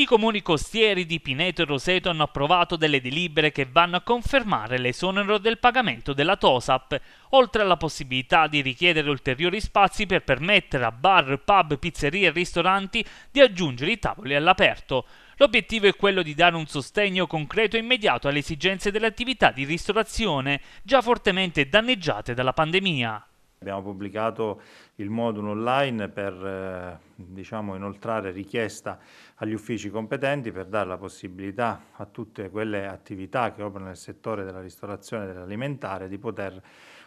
I comuni costieri di Pineto e Roseto hanno approvato delle delibere che vanno a confermare l'esonero del pagamento della TOSAP, oltre alla possibilità di richiedere ulteriori spazi per permettere a bar, pub, pizzerie e ristoranti di aggiungere i tavoli all'aperto. L'obiettivo è quello di dare un sostegno concreto e immediato alle esigenze delle attività di ristorazione, già fortemente danneggiate dalla pandemia. Abbiamo pubblicato il modulo online per eh, diciamo, inoltrare richiesta agli uffici competenti per dare la possibilità a tutte quelle attività che operano nel settore della ristorazione e dell'alimentare di poter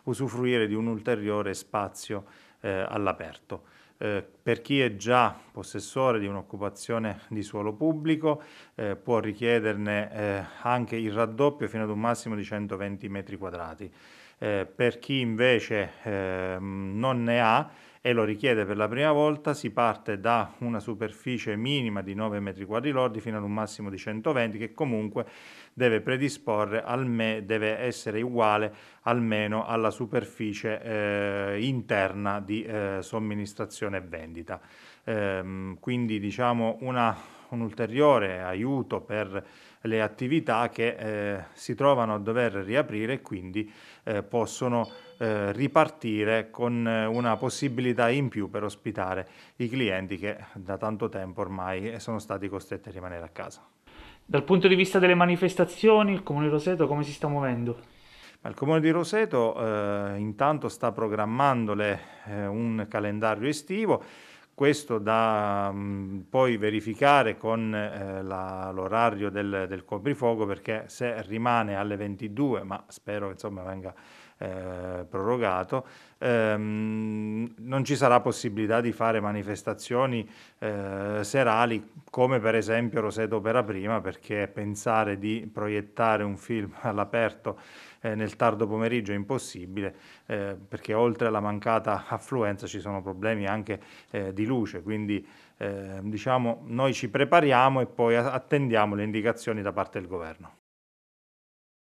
usufruire di un ulteriore spazio eh, all'aperto. Eh, per chi è già possessore di un'occupazione di suolo pubblico eh, può richiederne eh, anche il raddoppio fino ad un massimo di 120 metri quadrati. Eh, per chi invece eh, non ne ha e lo richiede per la prima volta si parte da una superficie minima di 9 metri quadri lordi fino ad un massimo di 120 che comunque deve predisporre alme- deve essere uguale almeno alla superficie eh, interna di eh, somministrazione e vendita. Ehm, quindi diciamo una un ulteriore aiuto per le attività che eh, si trovano a dover riaprire e quindi eh, possono eh, ripartire con eh, una possibilità in più per ospitare i clienti che da tanto tempo ormai sono stati costretti a rimanere a casa. Dal punto di vista delle manifestazioni, il Comune di Roseto come si sta muovendo? Il Comune di Roseto eh, intanto sta programmando eh, un calendario estivo questo da mh, mm, poi verificare con eh, la, l'orario del, del coprifuoco perché se rimane alle 22, ma spero che insomma venga eh, prorogato, ehm, non ci sarà possibilità di fare manifestazioni eh, serali come per esempio Roseto Opera Prima perché pensare di proiettare un film all'aperto eh, nel tardo pomeriggio è impossibile eh, perché oltre alla mancata affluenza ci sono problemi anche eh, di luce, quindi eh, diciamo noi ci prepariamo e poi attendiamo le indicazioni da parte del governo.